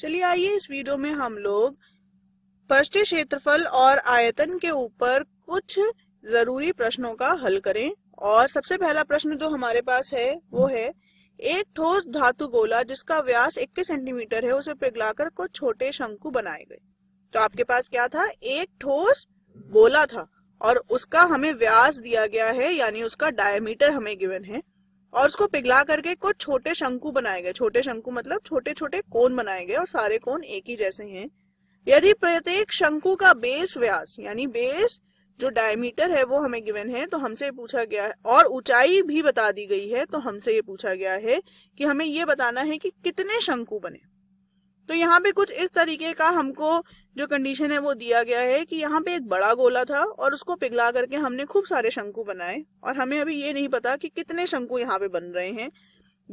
चलिए आइए इस वीडियो में हम लोग पृष्ठ क्षेत्रफल और आयतन के ऊपर कुछ जरूरी प्रश्नों का हल करें और सबसे पहला प्रश्न जो हमारे पास है वो है एक ठोस धातु गोला जिसका व्यास 21 सेंटीमीटर है उसे पिघलाकर कुछ छोटे शंकु बनाए गए तो आपके पास क्या था एक ठोस गोला था और उसका हमें व्यास दिया गया है यानी उसका डायमीटर हमें गिवन है और उसको पिघला करके कुछ छोटे शंकु बनाए गए छोटे शंकु मतलब छोटे छोटे कोन बनाए गए और सारे कोन एक ही जैसे हैं यदि प्रत्येक शंकु का बेस व्यास यानी बेस जो डायमीटर है वो हमें गिवन है तो हमसे पूछा गया है और ऊंचाई भी बता दी गई है तो हमसे ये पूछा गया है कि हमें ये बताना है कि कितने शंकु बने तो यहाँ पे कुछ इस तरीके का हमको जो कंडीशन है वो दिया गया है कि यहाँ पे एक बड़ा गोला था और उसको पिघला करके हमने खूब सारे शंकु बनाए और हमें अभी ये नहीं पता कि कितने शंकु यहाँ पे बन रहे हैं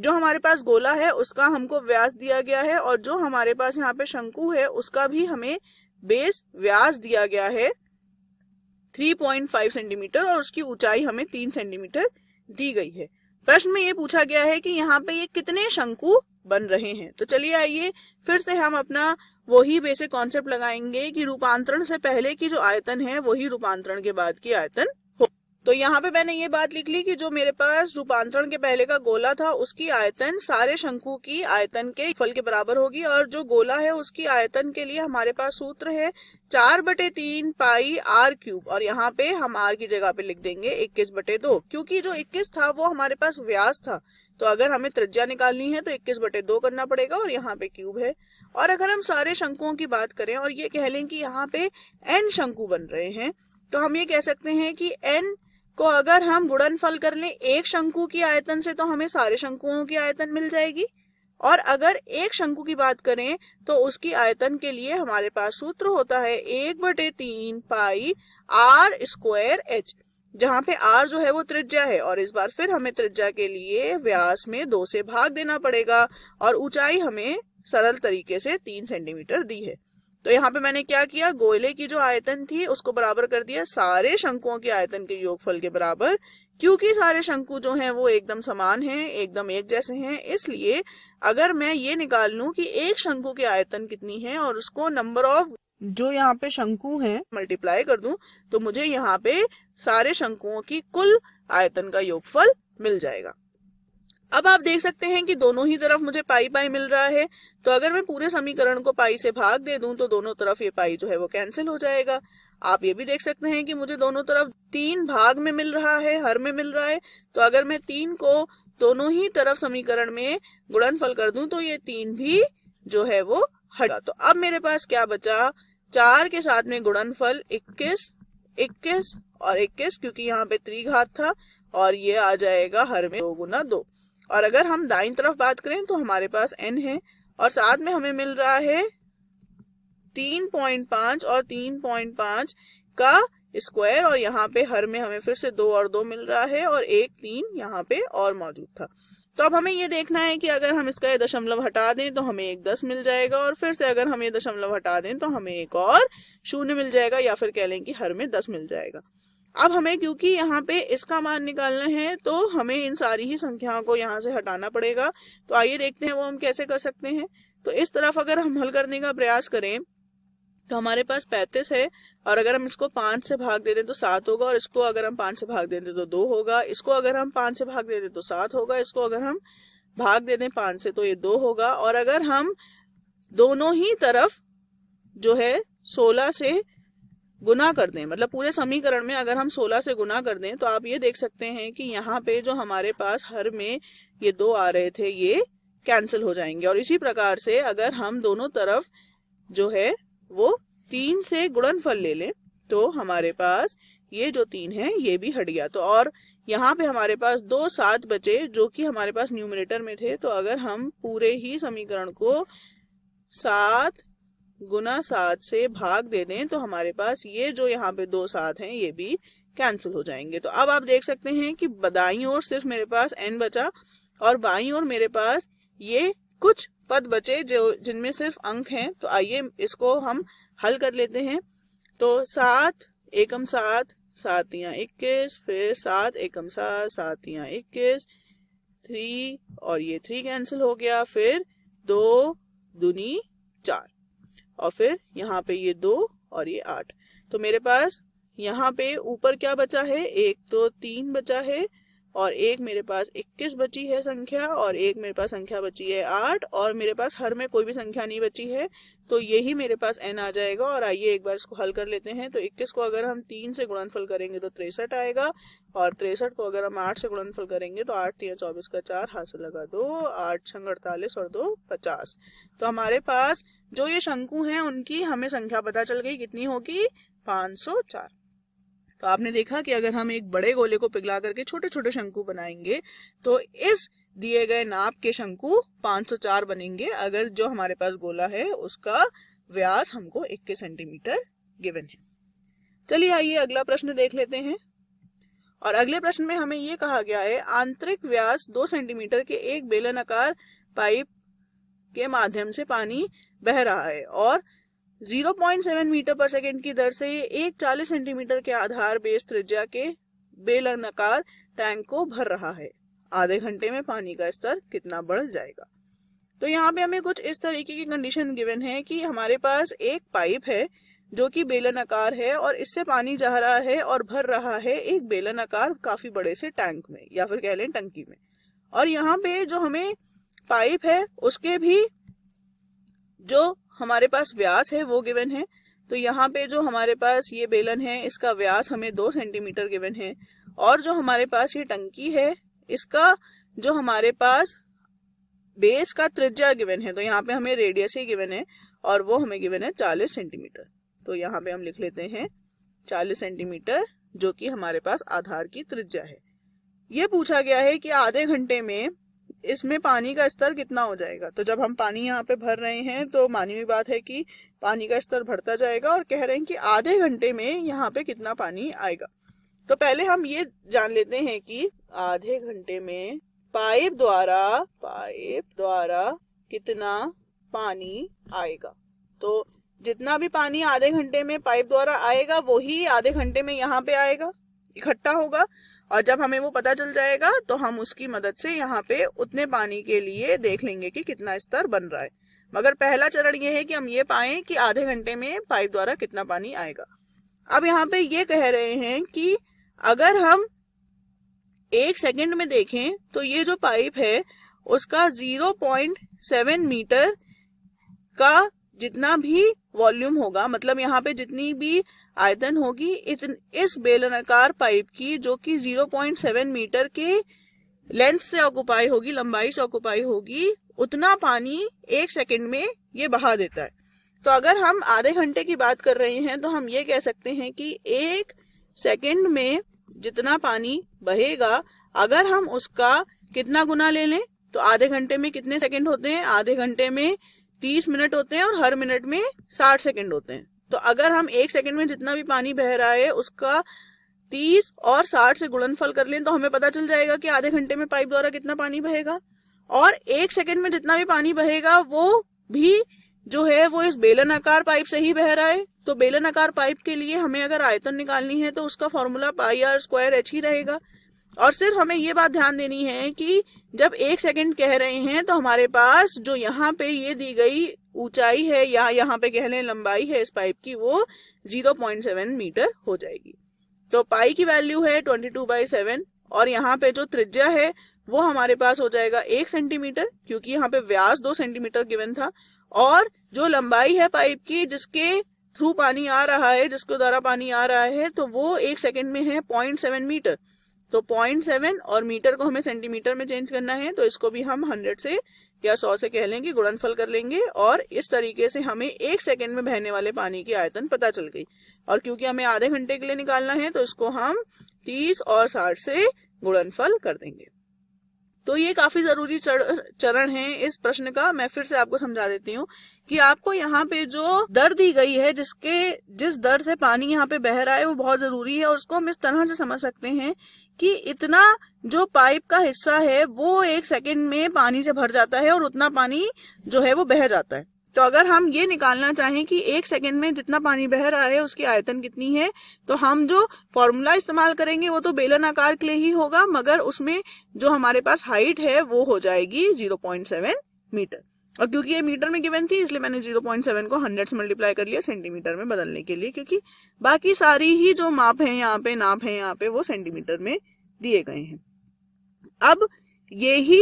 जो हमारे पास गोला है उसका हमको व्यास दिया गया है और जो हमारे पास यहाँ पे शंकु है उसका भी हमें बेस व्यास दिया गया है 3.5 सेंटीमीटर और उसकी ऊंचाई हमें 3 सेंटीमीटर दी गई है प्रश्न में ये पूछा गया है कि यहाँ पे ये कितने शंकु बन रहे हैं तो चलिए आइए फिर से हम अपना वही बेसिक कॉन्सेप्ट लगाएंगे कि रूपांतरण से पहले की जो आयतन है वही रूपांतरण के बाद की आयतन हो तो यहाँ पे मैंने ये बात लिख ली कि जो मेरे पास रूपांतरण के पहले का गोला था उसकी आयतन सारे शंकु की आयतन के फल के बराबर होगी और जो गोला है उसकी आयतन के लिए हमारे पास सूत्र है चार बटे तीन पाई आर क्यूब और यहाँ पे हम आर की जगह पे लिख देंगे इक्कीस बटे दो क्योंकि जो इक्कीस था वो हमारे पास व्यास था तो अगर हमें त्रिज्या निकालनी है तो इक्कीस बटे दो करना पड़ेगा और यहाँ पे क्यूब है और अगर हम सारे शंकुओं की बात करें और ये कह लें कि यहाँ पे एन शंकु बन रहे हैं तो हम ये कह सकते हैं कि एन को अगर हम फल कर लें एक शंकु की आयतन से तो हमें सारे शंकुओं की आयतन मिल जाएगी और अगर एक शंकु की बात करें तो उसकी आयतन के लिए हमारे पास सूत्र होता है एक बटे तीन पाई आर स्क्वायर एच जहां पे आर जो है वो त्रिज्या है और इस बार फिर हमें त्रिज्या के लिए व्यास में दो से भाग देना पड़ेगा और ऊंचाई हमें सरल तरीके से तीन सेंटीमीटर दी है तो यहाँ पे मैंने क्या किया गोयले की जो आयतन थी उसको बराबर कर दिया सारे शंकुओं के आयतन के योगफल के बराबर क्योंकि सारे शंकु जो हैं वो एकदम समान हैं एकदम एक जैसे हैं इसलिए अगर मैं ये निकाल लूं कि एक शंकु के आयतन कितनी है और उसको नंबर ऑफ जो यहाँ पे शंकु हैं मल्टीप्लाई कर दूं तो मुझे यहाँ पे सारे शंकुओं की कुल आयतन का योगफल मिल जाएगा अब आप देख सकते हैं कि दोनों ही तरफ मुझे पाई पाई मिल रहा है तो अगर मैं पूरे समीकरण को पाई से भाग दे दूं तो दोनों तरफ ये पाई जो है वो कैंसिल हो जाएगा आप ये भी देख सकते हैं कि मुझे दोनों तरफ तीन भाग में मिल रहा है हर में मिल रहा है तो अगर मैं तीन को दोनों ही तरफ समीकरण में गुणनफल कर दूं तो ये तीन भी जो है वो हटा तो अब मेरे पास क्या बचा चार के साथ में गुणनफल 21 21 और 21 क्योंकि यहाँ पे त्रिघात था और ये आ जाएगा हर में दो गुना दो और अगर हम दाइन तरफ बात करें तो हमारे पास एन है और साथ में हमें मिल रहा है तीन पॉइंट पांच और तीन पॉइंट पांच का स्क्वायर और यहाँ पे हर में हमें फिर से दो और दो मिल रहा है और एक तीन यहाँ पे और मौजूद था तो अब हमें ये देखना है कि अगर हम इसका ये दशमलव हटा दें तो हमें एक दस मिल जाएगा और फिर से अगर हम ये दशमलव हटा दें तो हमें एक और शून्य मिल जाएगा या फिर कह लें कि हर में दस मिल जाएगा अब हमें क्योंकि यहाँ पे इसका मान निकालना है तो हमें इन सारी ही संख्याओं को यहाँ से हटाना पड़ेगा तो आइए देखते हैं वो हम कैसे कर सकते हैं तो इस तरफ अगर हम हल करने का प्रयास करें तो हमारे पास पैंतीस है और अगर हम इसको पांच से भाग दे दें तो सात होगा और इसको अगर हम पांच से भाग दे दें तो दो होगा इसको अगर हम पांच से भाग दे दें तो सात होगा इसको अगर हम भाग दे दें पांच से तो ये दो होगा और अगर हम दोनों ही तरफ जो है सोलह से गुना कर दें मतलब पूरे समीकरण में अगर हम सोलह से गुना कर दें तो आप ये देख सकते हैं कि यहाँ पे जो हमारे पास हर में ये दो आ रहे थे ये कैंसिल हो जाएंगे और इसी प्रकार से अगर हम दोनों तरफ जो है वो तीन से गुणनफल ले लें तो हमारे पास ये जो तीन है ये भी हट गया तो और यहाँ पे हमारे पास दो सात बचे जो कि हमारे पास न्यूमिनेटर में थे तो अगर हम पूरे ही समीकरण को सात गुना सात से भाग दे दें तो हमारे पास ये जो यहाँ पे दो सात हैं ये भी कैंसिल हो जाएंगे तो अब आप देख सकते हैं कि बदाई और सिर्फ मेरे पास एन बचा और बाई और मेरे पास ये कुछ पद बचे जो जिनमें सिर्फ अंक हैं तो आइए इसको हम हल कर लेते हैं तो सात एकम सात सातियां इक्कीस फिर सात एकम सात सातियां इक्कीस थ्री और ये थ्री कैंसिल हो गया फिर दो दुनी चार और फिर यहाँ पे ये दो और ये आठ तो मेरे पास यहाँ पे ऊपर क्या बचा है एक तो तीन बचा है और एक मेरे पास 21 बची है संख्या और एक मेरे पास संख्या बची है आठ और मेरे पास हर में कोई भी संख्या नहीं बची है तो यही मेरे पास एन आ जाएगा और आइए एक बार इसको हल कर लेते हैं तो 21 को अगर हम तीन से गुणनफल करेंगे तो तिरसठ आएगा और तिरसठ को अगर हम आठ से गुणनफल करेंगे तो आठ तीन चौबीस का चार हाथ लगा दो आठ छंग अड़तालीस और दो पचास तो हमारे पास जो ये शंकु है उनकी हमें संख्या पता चल गई कितनी होगी पाँच सौ चार तो आपने देखा कि अगर हम एक बड़े गोले को पिघला करके छोटे छोटे शंकु बनाएंगे तो इस दिए गए नाप के शंकु 504 बनेंगे अगर जो हमारे पास गोला है उसका व्यास हमको इक्कीस सेंटीमीटर गिवन है चलिए आइए अगला प्रश्न देख लेते हैं और अगले प्रश्न में हमें ये कहा गया है आंतरिक व्यास दो सेंटीमीटर के एक बेलन आकार पाइप के माध्यम से पानी बह रहा है और 0.7 मीटर पर सेकेंड की दर से एक चालीस सेंटीमीटर के आधार बेस त्रिज्या के बेलनाकार टैंक को भर रहा है आधे घंटे में पानी का स्तर कितना बढ़ जाएगा तो यहाँ पे हमें कुछ इस तरीके की कंडीशन गिवन है कि हमारे पास एक पाइप है जो कि बेलन आकार है और इससे पानी जा रहा है और भर रहा है एक बेलन आकार काफी बड़े से टैंक में या फिर कह लें टंकी में और यहाँ पे जो हमें पाइप है उसके भी जो हमारे पास व्यास है वो गिवन है तो यहाँ पे जो हमारे पास ये बेलन है इसका व्यास हमें दो सेंटीमीटर गिवन है और जो हमारे पास ये टंकी है इसका जो हमारे पास बेस का त्रिज्या गिवन है तो यहाँ पे हमें रेडियस ही गिवन है और वो हमें गिवन है चालीस सेंटीमीटर तो यहाँ पे हम लिख लेते हैं चालीस सेंटीमीटर जो कि हमारे पास आधार की त्रिज्या है ये पूछा गया है कि आधे घंटे में इसमें पानी का स्तर कितना हो जाएगा तो जब हम पानी यहाँ पे भर रहे हैं तो मानी हुई बात है कि पानी का स्तर भरता जाएगा और कह रहे हैं कि आधे घंटे में यहाँ पे कितना पानी आएगा तो पहले हम ये जान लेते हैं कि आधे घंटे में पाइप द्वारा पाइप द्वारा कितना पानी आएगा तो जितना भी पानी आधे घंटे में पाइप द्वारा आएगा वही आधे घंटे में यहाँ पे आएगा इकट्ठा होगा और जब हमें वो पता चल जाएगा तो हम उसकी मदद से यहाँ पे उतने पानी के लिए देख लेंगे कि कितना स्तर बन रहा है मगर पहला चरण ये है कि हम ये पाए कि आधे घंटे में पाइप द्वारा कितना पानी आएगा अब यहाँ पे ये कह रहे हैं कि अगर हम एक सेकंड में देखें तो ये जो पाइप है उसका जीरो पॉइंट सेवन मीटर का जितना भी वॉल्यूम होगा मतलब यहाँ पे जितनी भी आयतन होगी इतन, इस बेलनाकार पाइप की जो कि 0.7 मीटर के लेंथ से ऑक्युपाई होगी लंबाई से ऑक्युपाई होगी उतना पानी एक सेकंड में ये बहा देता है तो अगर हम आधे घंटे की बात कर रहे हैं तो हम ये कह सकते हैं कि एक सेकंड में जितना पानी बहेगा अगर हम उसका कितना गुना ले लें तो आधे घंटे में कितने सेकंड होते हैं आधे घंटे में तीस मिनट होते हैं और हर मिनट में साठ सेकंड होते हैं तो अगर हम एक सेकंड में जितना भी पानी बह रहा है उसका तीस और साठ से गुणनफल कर लें तो हमें पता चल जाएगा कि आधे घंटे में पाइप द्वारा कितना पानी बहेगा और एक सेकंड में जितना भी पानी बहेगा वो भी जो है वो इस बेलन आकार पाइप से ही बह रहा है तो बेलन आकार पाइप के लिए हमें अगर आयतन निकालनी है तो उसका formula pi R square H ही रहेगा और सिर्फ हमें ये बात ध्यान देनी है कि जब एक सेकंड कह रहे हैं तो हमारे पास जो यहाँ पे ये दी गई ऊंचाई है या यहाँ पे कह लें लंबाई है इस पाइप की वो 0.7 मीटर हो जाएगी तो पाई की वैल्यू है 22 टू बाई सेवन और यहाँ पे जो त्रिज्या है वो हमारे पास हो जाएगा एक सेंटीमीटर क्योंकि यहाँ पे व्यास दो सेंटीमीटर गिवन था और जो लंबाई है पाइप की जिसके थ्रू पानी आ रहा है जिसके द्वारा पानी आ रहा है तो वो एक सेकेंड में है पॉइंट सेवन मीटर तो पॉइंट सेवन और मीटर को हमें सेंटीमीटर में चेंज करना है तो इसको भी हम हंड्रेड से या सौ से कह लेंगे गुणनफल कर लेंगे और इस तरीके से हमें एक सेकेंड में बहने वाले पानी की आयतन पता चल गई और क्योंकि हमें आधे घंटे के लिए निकालना है तो इसको हम तीस और साठ से गुणनफल कर देंगे तो ये काफी जरूरी चरण है इस प्रश्न का मैं फिर से आपको समझा देती हूँ कि आपको यहाँ पे जो दर दी गई है जिसके जिस दर से पानी यहाँ पे बह रहा है वो बहुत जरूरी है और उसको हम इस तरह से समझ सकते हैं कि इतना जो पाइप का हिस्सा है वो एक सेकंड में पानी से भर जाता है और उतना पानी जो है वो बह जाता है तो अगर हम ये निकालना चाहें कि एक सेकंड में जितना पानी बह रहा है उसकी आयतन कितनी है तो हम जो फॉर्मूला इस्तेमाल करेंगे वो तो बेलन आकार के लिए ही होगा मगर उसमें जो हमारे पास हाइट है वो हो जाएगी जीरो मीटर और क्योंकि ये मीटर में गिवन थी इसलिए मैंने 0.7 को 100 से मल्टीप्लाई कर लिया सेंटीमीटर में बदलने के लिए क्योंकि बाकी सारी ही जो माप है यहाँ पे नाप है यहाँ पे वो सेंटीमीटर में दिए गए हैं अब ये ही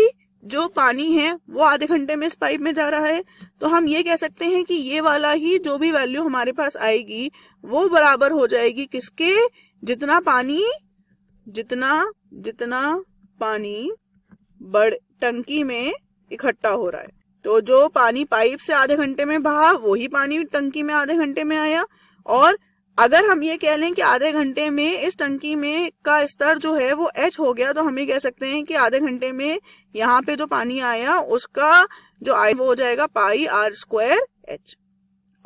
जो पानी है वो आधे घंटे में इस पाइप में जा रहा है तो हम ये कह सकते हैं कि ये वाला ही जो भी वैल्यू हमारे पास आएगी वो बराबर हो जाएगी किसके जितना पानी जितना जितना पानी बड़ टंकी में इकट्ठा हो रहा है तो जो पानी पाइप से आधे घंटे में बहा वही पानी टंकी में आधे घंटे में आया और अगर हम ये कह लें कि आधे घंटे में इस टंकी में का स्तर जो है वो एच हो गया तो हम ये कह सकते हैं कि आधे घंटे में यहाँ पे जो पानी आया उसका जो आई वो हो जाएगा पाई आर स्क्वायर एच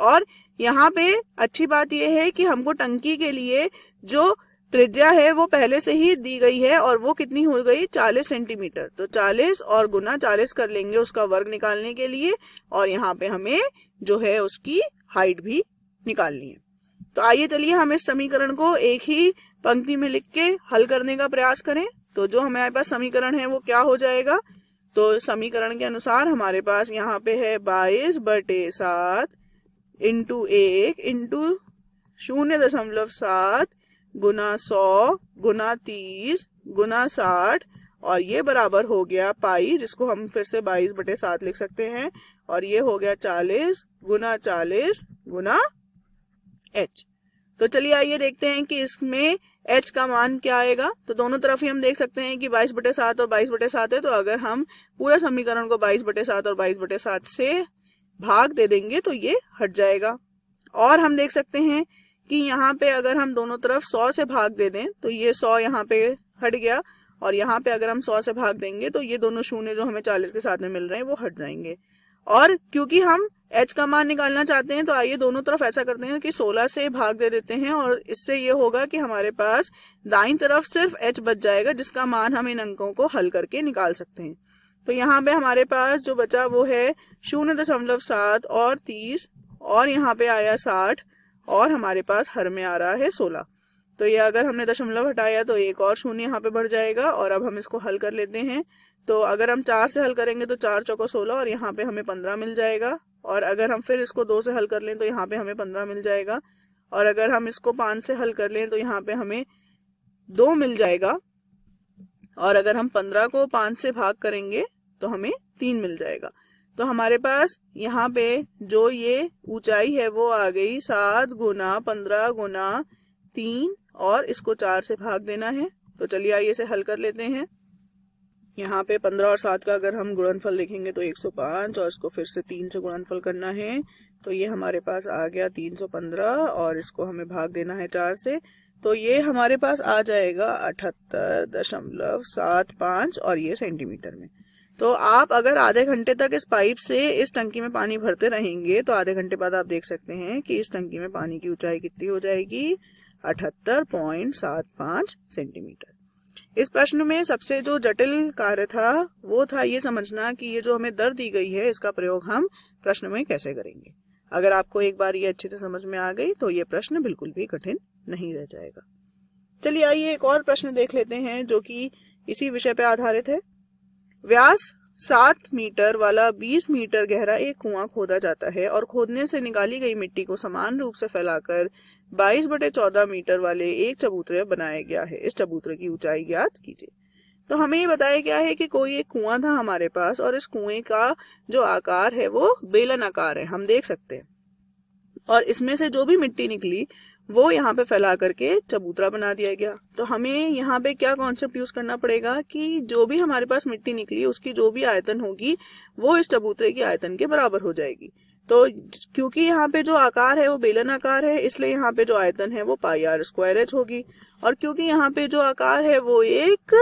और यहाँ पे अच्छी बात यह है कि हमको टंकी के लिए जो त्रिज्या है वो पहले से ही दी गई है और वो कितनी हो गई 40 सेंटीमीटर तो 40 और गुना 40 कर लेंगे उसका वर्ग निकालने के लिए और यहाँ पे हमें जो है उसकी हाइट भी निकालनी है तो आइए चलिए हम इस समीकरण को एक ही पंक्ति में लिख के हल करने का प्रयास करें तो जो हमारे पास समीकरण है वो क्या हो जाएगा तो समीकरण के अनुसार हमारे पास यहाँ पे है बाईस बटे सात इंटू एक इंटू शून्य दशमलव सात गुना सौ गुना तीस गुना साठ और ये बराबर हो गया पाई जिसको हम फिर से बाईस बटे सात लिख सकते हैं और ये हो गया चालीस गुना चालीस गुना एच तो चलिए आइए देखते हैं कि इसमें एच का मान क्या आएगा तो दोनों तरफ ही हम देख सकते हैं कि 22 बटे सात और 22 बटे सात है तो अगर हम पूरा समीकरण को 22 बटे सात और 22 बटे सात से भाग दे देंगे तो ये हट जाएगा और हम देख सकते हैं कि यहाँ पे अगर हम दोनों तरफ सौ से भाग दे दें तो ये सौ यहाँ पे हट गया और यहाँ पे अगर हम सौ से भाग देंगे तो ये दोनों शून्य जो हमें चालीस के साथ में मिल रहे हैं वो हट जाएंगे और क्योंकि हम एच का मान निकालना चाहते हैं तो आइए दोनों तरफ ऐसा करते हैं कि 16 से भाग दे देते हैं और इससे ये होगा कि हमारे पास दाई तरफ सिर्फ एच बच जाएगा जिसका मान हम इन अंकों को हल करके निकाल सकते हैं तो यहाँ पे हमारे पास जो बचा वो है शून्य दशमलव सात और तीस और यहाँ पे आया साठ और हमारे पास हर में आ रहा है सोलह तो ये अगर हमने दशमलव हटाया तो एक और शून्य यहाँ पे बढ़ जाएगा और अब हम इसको हल कर लेते हैं तो अगर हम चार से हल करेंगे तो चार चौको सोलह और यहाँ पे हमें पंद्रह मिल जाएगा और अगर हम फिर इसको दो से हल कर लें तो यहाँ पे हमें पंद्रह मिल जाएगा और अगर हम इसको पांच से हल कर लें तो यहाँ पे हमें दो मिल जाएगा और अगर हम पंद्रह को पांच से भाग करेंगे तो हमें तीन मिल जाएगा तो हमारे पास यहाँ पे जो ये ऊंचाई है वो आ गई सात गुना पंद्रह गुना तीन और इसको चार से भाग देना है तो चलिए आइए इसे हल कर लेते हैं यहाँ पे पंद्रह और सात का अगर हम गुणनफल देखेंगे तो एक सौ पांच और इसको फिर से तीन से गुणनफल करना है तो ये हमारे पास आ गया तीन सौ पंद्रह और इसको हमें भाग देना है चार से तो ये हमारे पास आ जाएगा अठहत्तर दशमलव सात पांच और ये सेंटीमीटर में तो आप अगर आधे घंटे तक इस पाइप से इस टंकी में पानी भरते रहेंगे तो आधे घंटे बाद आप देख सकते हैं कि इस टंकी में पानी की ऊंचाई कितनी हो जाएगी अठहत्तर पॉइंट सात सेंटीमीटर इस प्रश्न में सबसे जो जटिल कार्य था वो था ये समझना कि ये जो हमें दर दी गई है इसका प्रयोग हम प्रश्न में कैसे करेंगे अगर आपको एक बार ये अच्छे से समझ में आ गई तो ये प्रश्न बिल्कुल भी कठिन नहीं रह जाएगा चलिए आइए एक और प्रश्न देख लेते हैं जो कि इसी विषय पर आधारित है व्यास सात मीटर वाला बीस मीटर गहरा एक कुआं खोदा जाता है और खोदने से निकाली गई मिट्टी को समान रूप से फैलाकर बाईस बटे चौदह मीटर वाले एक चबूतरे बनाया गया है इस चबूतरे की ऊंचाई ज्ञात कीजिए तो हमें ये बताया गया है कि कोई एक कुआं था हमारे पास और इस कुएं का जो आकार है वो बेलन आकार है हम देख सकते हैं और इसमें से जो भी मिट्टी निकली वो यहाँ पे फैला करके चबूतरा बना दिया गया तो हमें यहाँ पे क्या कॉन्सेप्ट यूज करना पड़ेगा कि जो भी हमारे पास मिट्टी निकली उसकी जो भी आयतन होगी वो इस चबूतरे की आयतन के बराबर हो जाएगी तो क्योंकि यहाँ पे जो आकार है वो बेलन आकार है इसलिए यहाँ पे जो आयतन है वो पाई आर स्क्वायर एच होगी और क्योंकि यहाँ पे जो आकार है वो एक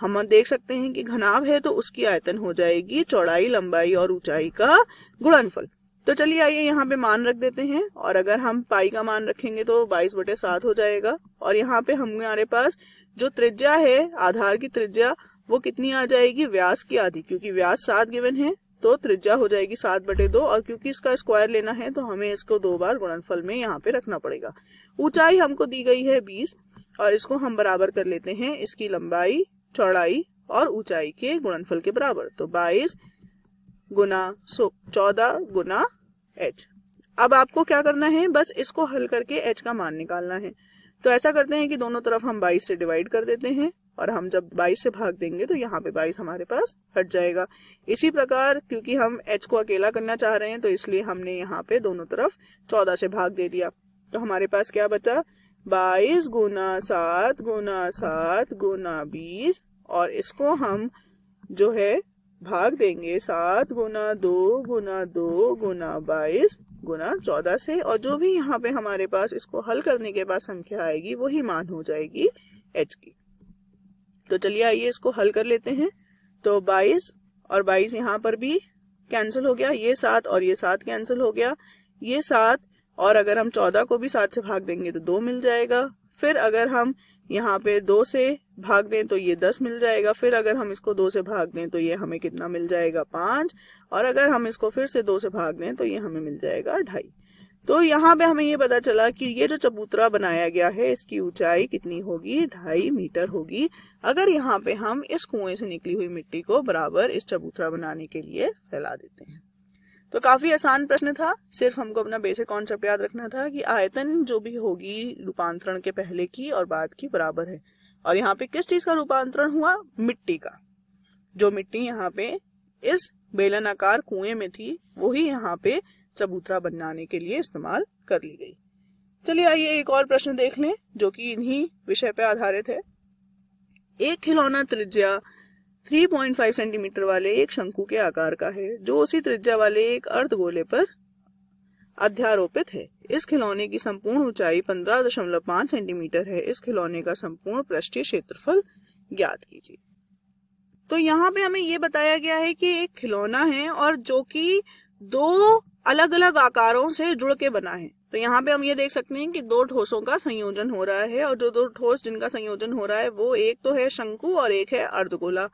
हम देख सकते हैं कि घनाव है तो उसकी आयतन हो जाएगी चौड़ाई लंबाई और ऊंचाई का गुणनफल तो चलिए आइए यहाँ पे मान रख देते हैं और अगर हम पाई का मान रखेंगे तो बाईस बटे सात हो जाएगा और यहाँ पे हमारे पास जो त्रिज्या है आधार की त्रिज्या वो कितनी आ जाएगी व्यास की आधी क्योंकि व्यास सात गिवन है तो त्रिज्या हो जाएगी सात बटे दो और क्योंकि इसका स्क्वायर लेना है तो हमें इसको दो बार गुणनफल में यहाँ पे रखना पड़ेगा ऊंचाई हमको दी गई है बीस और इसको हम बराबर कर लेते हैं इसकी लंबाई चौड़ाई और ऊंचाई के गुणनफल के बराबर तो बाईस गुना सो चौदह गुना एच अब आपको क्या करना है बस इसको हल करके एच का मान निकालना है तो ऐसा करते हैं कि दोनों तरफ हम बाईस से डिवाइड कर देते हैं और हम जब 22 से भाग देंगे तो यहाँ पे 22 हमारे पास हट जाएगा इसी प्रकार क्योंकि हम एच को अकेला करना चाह रहे हैं तो इसलिए हमने यहाँ पे दोनों तरफ 14 से भाग दे दिया तो हमारे पास क्या बचा 22 गुना सात गुना सात गुना बीस और इसको हम जो है भाग देंगे सात गुना दो गुना दो गुना बाईस गुना चौदह से और जो भी यहाँ पे हमारे पास इसको हल करने के बाद संख्या आएगी वही मान हो जाएगी एच की तो चलिए आइए इसको हल कर लेते हैं तो बाईस और बाईस यहाँ पर भी कैंसिल हो गया ये सात और ये सात कैंसिल हो गया ये सात और अगर हम चौदह को भी सात से भाग देंगे तो दो मिल जाएगा फिर अगर हम यहाँ पे दो से भाग दें तो ये दस मिल जाएगा फिर अगर हम इसको दो से भाग दें तो ये हमें कितना मिल जाएगा पाँच और अगर हम इसको फिर से दो से भाग दें तो ये हमें मिल जाएगा ढाई तो यहाँ पे हमें ये पता चला कि ये जो चबूतरा बनाया गया है इसकी ऊंचाई कितनी होगी ढाई मीटर होगी अगर यहाँ पे हम इस कुएं से निकली हुई मिट्टी को बराबर इस चबूतरा बनाने के लिए फैला देते हैं तो काफी आसान प्रश्न था सिर्फ हमको अपना बेसिक कॉन्सेप्ट याद रखना था कि आयतन जो भी होगी रूपांतरण के पहले की और बाद की बराबर है और यहाँ पे किस चीज का रूपांतरण हुआ मिट्टी का जो मिट्टी यहाँ पे इस बेलनाकार कुएं में थी वही यहाँ पे चबूतरा बनाने के लिए इस्तेमाल कर ली गई चलिए आइए एक और प्रश्न देख लें जो कि इन्हीं विषय पर आधारित है एक खिलौना त्रिज्या 3.5 सेंटीमीटर वाले एक शंकु के आकार का है जो उसी त्रिज्या वाले एक अर्ध गोले पर अध्यारोपित है इस खिलौने की संपूर्ण ऊंचाई 15.5 सेंटीमीटर है इस खिलौने का संपूर्ण पृष्ठीय क्षेत्रफल ज्ञात कीजिए तो यहाँ पे हमें ये बताया गया है कि एक खिलौना है और जो कि दो अलग अलग आकारों से जुड़ के बना है तो यहाँ पे हम ये देख सकते हैं कि दो ठोसों का संयोजन हो रहा है और जो दो ठोस जिनका संयोजन हो रहा है वो एक तो है शंकु और एक है अर्धगोला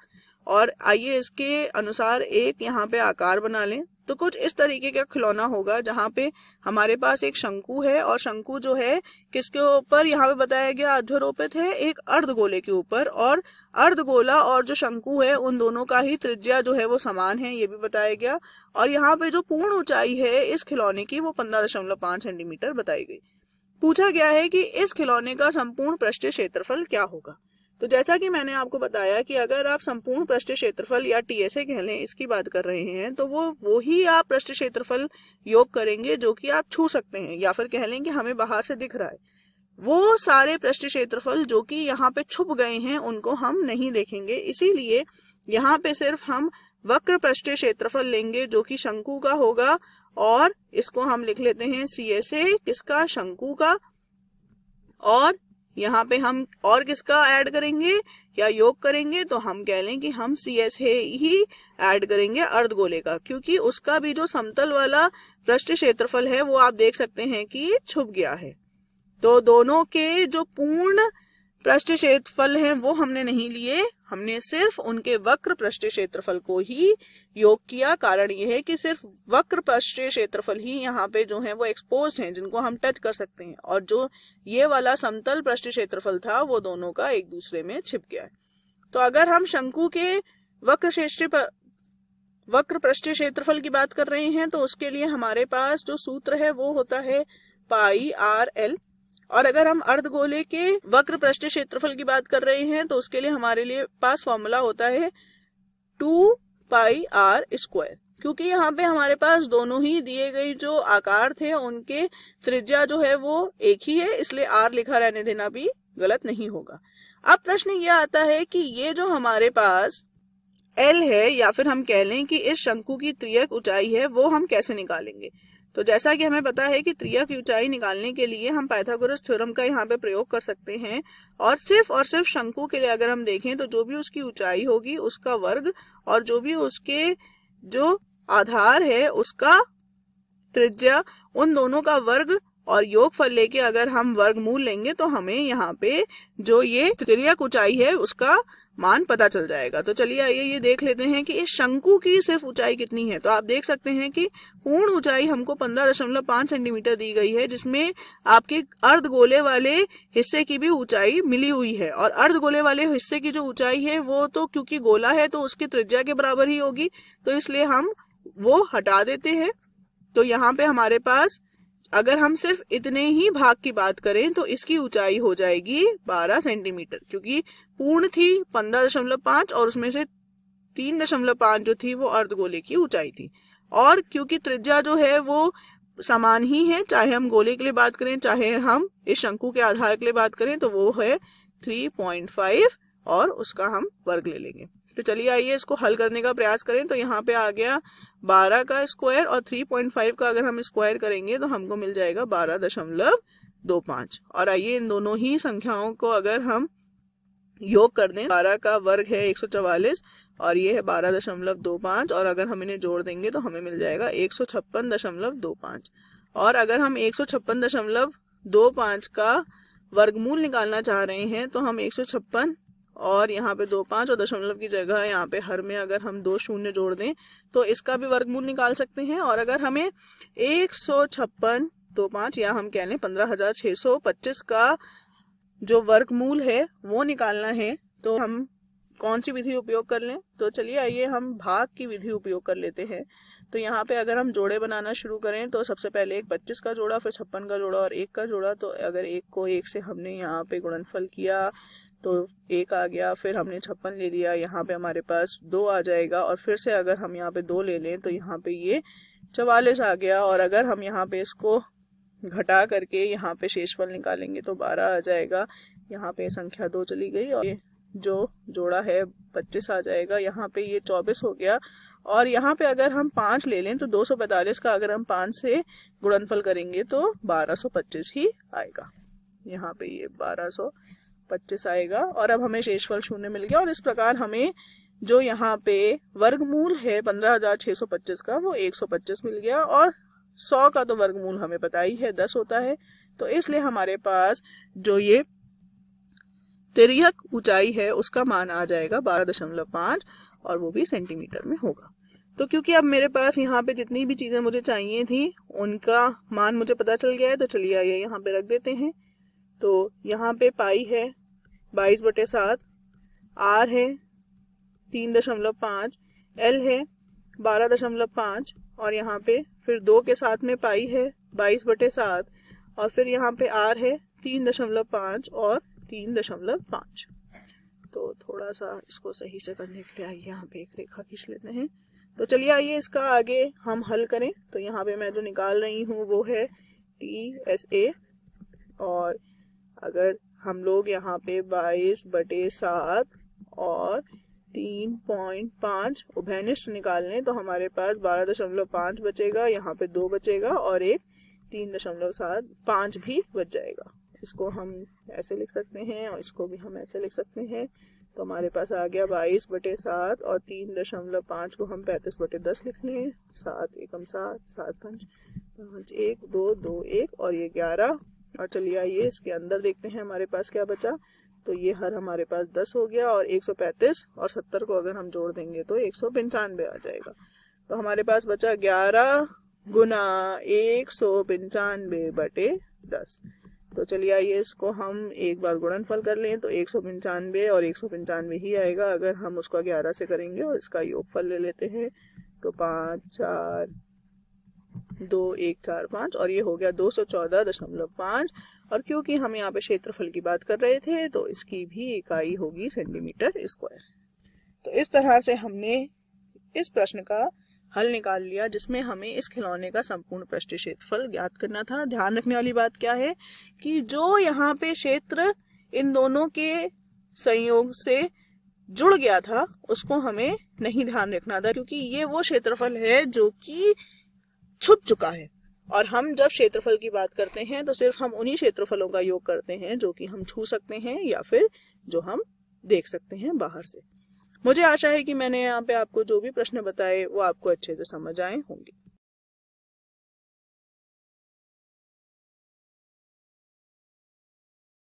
और आइए इसके अनुसार एक यहाँ पे आकार बना लें तो कुछ इस तरीके का खिलौना होगा जहाँ पे हमारे पास एक शंकु है और शंकु जो है किसके ऊपर यहाँ पे बताया गया अध्वरोपित है एक अर्धगोले के ऊपर और अर्धगोला और जो शंकु है उन दोनों का ही त्रिज्या जो है वो समान है ये भी बताया गया और यहाँ पे जो पूर्ण ऊंचाई है इस खिलौने की वो पंद्रह दशमलव पांच सेंटीमीटर बताई गई पूछा गया है कि इस खिलौने का संपूर्ण पृष्ठ क्षेत्रफल क्या होगा तो जैसा कि मैंने आपको बताया कि अगर आप संपूर्ण पृष्ठ क्षेत्रफल या ए कह लें इसकी बात कर रहे हैं तो वो वो ही आप पृष्ठ क्षेत्रफल योग करेंगे जो कि आप छू सकते हैं या फिर कह लें कि हमें बाहर से दिख रहा है वो सारे पृष्ठ क्षेत्रफल जो कि यहाँ पे छुप गए हैं उनको हम नहीं देखेंगे इसीलिए यहाँ पे सिर्फ हम वक्र पृष्ठ क्षेत्रफल लेंगे जो कि शंकु का होगा और इसको हम लिख लेते हैं सी एस ए किसका शंकु का और यहाँ पे हम और किसका ऐड करेंगे या योग करेंगे तो हम कह लें कि हम सी एस हे ही ऐड करेंगे अर्धगोले का क्योंकि उसका भी जो समतल वाला पृष्ठ क्षेत्रफल है वो आप देख सकते हैं कि छुप गया है तो दोनों के जो पूर्ण पृष्ठ क्षेत्रफल हैं वो हमने नहीं लिए हमने सिर्फ उनके वक्र पृष्ठ क्षेत्रफल को ही योग किया कारण यह है कि सिर्फ वक्र पृष्ठ क्षेत्रफल ही यहाँ पे जो है वो एक्सपोज हैं जिनको हम टच कर सकते हैं और जो ये वाला समतल पृष्ठ क्षेत्रफल था वो दोनों का एक दूसरे में छिप गया है तो अगर हम शंकु के वक्र क्षेत्र वक्र पृष्ठ क्षेत्रफल की बात कर रहे हैं तो उसके लिए हमारे पास जो सूत्र है वो होता है पाई आर एल और अगर हम अर्ध गोले के वक्र पृष्ठ क्षेत्रफल की बात कर रहे हैं तो उसके लिए हमारे लिए पास फॉर्मूला होता है टू पाई आर स्क्वायर क्योंकि यहाँ पे हमारे पास दोनों ही दिए गए जो आकार थे उनके त्रिज्या जो है वो एक ही है इसलिए आर लिखा रहने देना भी गलत नहीं होगा अब प्रश्न ये आता है कि ये जो हमारे पास एल है या फिर हम कह लें कि इस शंकु की त्रियक ऊंचाई है वो हम कैसे निकालेंगे तो जैसा कि हमें पता है कि त्रिया की ऊंचाई निकालने के लिए हम पाइथागोरस थ्योरम का यहाँ पे प्रयोग कर सकते हैं और सिर्फ और सिर्फ शंकु के लिए अगर हम देखें तो जो भी उसकी ऊंचाई होगी उसका वर्ग और जो भी उसके जो आधार है उसका त्रिज्या उन दोनों का वर्ग और योग फल लेके अगर हम वर्गमूल लेंगे तो हमें यहाँ पे जो ये त्रिया ऊंचाई है उसका मान पता चल जाएगा तो चलिए आइए ये देख लेते हैं कि इस शंकु की सिर्फ ऊंचाई कितनी है तो आप देख सकते हैं कि पूर्ण ऊंचाई हमको 15.5 सेंटीमीटर दी गई है जिसमें आपके अर्ध गोले वाले हिस्से की भी ऊंचाई मिली हुई है और अर्ध गोले वाले हिस्से की जो ऊंचाई है वो तो क्योंकि गोला है तो उसकी त्रिज्या के बराबर ही होगी तो इसलिए हम वो हटा देते हैं तो यहाँ पे हमारे पास अगर हम सिर्फ इतने ही भाग की बात करें तो इसकी ऊंचाई हो जाएगी 12 सेंटीमीटर क्योंकि पूर्ण थी 15.5 और उसमें से 3.5 जो थी वो अर्धगोले की ऊंचाई थी और क्योंकि त्रिज्या जो है वो समान ही है चाहे हम गोले के लिए बात करें चाहे हम इस शंकु के आधार के लिए बात करें तो वो है 3.5 और उसका हम वर्ग ले लेंगे तो चलिए आइए इसको हल करने का प्रयास करें तो यहाँ पे आ गया बारह का स्क्वायर और थ्री पॉइंट फाइव का अगर हम स्क्वायर करेंगे तो हमको मिल जाएगा बारह दशमलव दो पांच और आइए इन दोनों ही संख्याओं को अगर हम योग कर दें बारह का वर्ग है एक सौ चवालीस और ये है बारह दशमलव दो पांच और अगर हम इन्हें जोड़ देंगे तो हमें मिल जाएगा एक सौ छप्पन दशमलव दो पांच और अगर हम एक सौ छप्पन दशमलव दो पांच का वर्गमूल निकालना चाह रहे हैं तो हम एक सौ छप्पन और यहाँ पे दो पाँच और दशमलव की जगह यहाँ पे हर में अगर हम दो शून्य जोड़ दें तो इसका भी वर्गमूल निकाल सकते हैं और अगर हमें एक सौ छप्पन दो पाँच या हम कह लें पंद्रह हजार छः सौ पच्चीस का जो वर्गमूल है वो निकालना है तो हम कौन सी विधि उपयोग कर लें तो चलिए आइए हम भाग की विधि उपयोग कर लेते हैं तो यहाँ पे अगर हम जोड़े बनाना शुरू करें तो सबसे पहले एक पच्चीस का जोड़ा फिर छप्पन का जोड़ा और एक का जोड़ा तो अगर एक को एक से हमने यहाँ पे गुणनफल किया तो एक आ गया फिर हमने छप्पन ले लिया यहाँ पे हमारे पास दो आ जाएगा और फिर से अगर हम यहाँ पे दो ले लें तो यहाँ पे ये चवालीस आ गया और अगर हम यहाँ पे इसको घटा करके यहाँ पे शेषफल निकालेंगे तो बारह आ जाएगा यहाँ पे संख्या दो चली गई और ये जो जोड़ा है पच्चीस आ जाएगा यहाँ पे ये चौबीस हो गया और यहाँ पे अगर हम पाँच ले लें तो दो सौ पैंतालीस का अगर हम पाँच से गुणनफल करेंगे तो बारह सौ पच्चीस ही आएगा यहाँ पे ये बारह सौ पच्चीस आएगा और अब हमें शेषफल शून्य मिल गया और इस प्रकार हमें जो यहाँ पे वर्गमूल है पंद्रह हजार छह सौ पच्चीस का वो एक सौ पच्चीस मिल गया और सौ का तो वर्गमूल हमें पता ही है दस होता है तो इसलिए हमारे पास जो ये तिरक ऊंचाई है उसका मान आ जाएगा बारह दशमलव पांच और वो भी सेंटीमीटर में होगा तो क्योंकि अब मेरे पास यहाँ पे जितनी भी चीजें मुझे चाहिए थी उनका मान मुझे पता चल गया है तो चलिए आइए यहाँ पे रख देते हैं तो यहाँ पे पाई है बाईस बटे सात आर है तीन दशमलव पाँच एल है बारह दशमलव पाँच और यहाँ पे फिर दो के साथ में पाई है बाईस बटे सात और फिर यहाँ पे आर है तीन दशमलव पाँच और तीन दशमलव पाँच तो थोड़ा सा इसको सही से करने के लिए आइए यहाँ पे एक रेखा खींच लेते हैं तो चलिए आइए इसका आगे हम हल करें तो यहाँ पे मैं जो निकाल रही हूँ वो है टी एस ए और अगर हम लोग यहाँ पे बाईस बटे सात और तीन पॉइंट पाँच उभयनिष्ठ निकालने तो हमारे पास बारह दशमलव पाँच बचेगा यहाँ पे दो बचेगा और एक तीन दशमलव सात पाँच भी बच जाएगा इसको हम ऐसे लिख सकते हैं और इसको भी हम ऐसे लिख सकते हैं तो हमारे पास आ गया बाईस बटे सात और तीन दशमलव पाँच को हम पैंतीस बटे दस लिख लें सात एकम सात सात पंच पाँच एक दो दो एक और ये ग्यारह और हाँ, चलिए आइए इसके अंदर देखते हैं हमारे पास क्या बचा तो ये हर हमारे पास दस हो गया और एक सौ पैंतीस और सत्तर को अगर हम जोड़ देंगे तो एक सौ पंचानवे आ जाएगा तो हमारे पास बचा ग्यारह गुना एक सौ पंचानवे बटे दस तो चलिए आइए इसको हम एक बार गुणनफल कर लें तो एक सौ पंचानवे और एक सौ पंचानवे ही आएगा अगर हम उसको ग्यारह से करेंगे और इसका योगफल ले लेते हैं तो पाँच चार दो एक चार पाँच और ये हो गया दो सौ चौदह दशमलव पाँच और क्योंकि हम यहाँ पे क्षेत्रफल की बात कर रहे थे तो इसकी भी इकाई होगी सेंटीमीटर स्क्वायर तो इस तरह से हमने इस प्रश्न का हल निकाल लिया जिसमें हमें इस खिलौने का संपूर्ण पृष्ठ क्षेत्रफल ज्ञात करना था ध्यान रखने वाली बात क्या है कि जो यहाँ पे क्षेत्र इन दोनों के संयोग से जुड़ गया था उसको हमें नहीं ध्यान रखना था क्योंकि ये वो क्षेत्रफल है जो कि छुप चुका है और हम जब क्षेत्रफल की बात करते हैं तो सिर्फ हम उन्हीं क्षेत्रफलों का योग करते हैं जो कि हम छू सकते हैं या फिर जो हम देख सकते हैं बाहर से मुझे आशा है कि मैंने यहाँ पे आपको जो भी प्रश्न बताए वो आपको अच्छे से समझ आए होंगे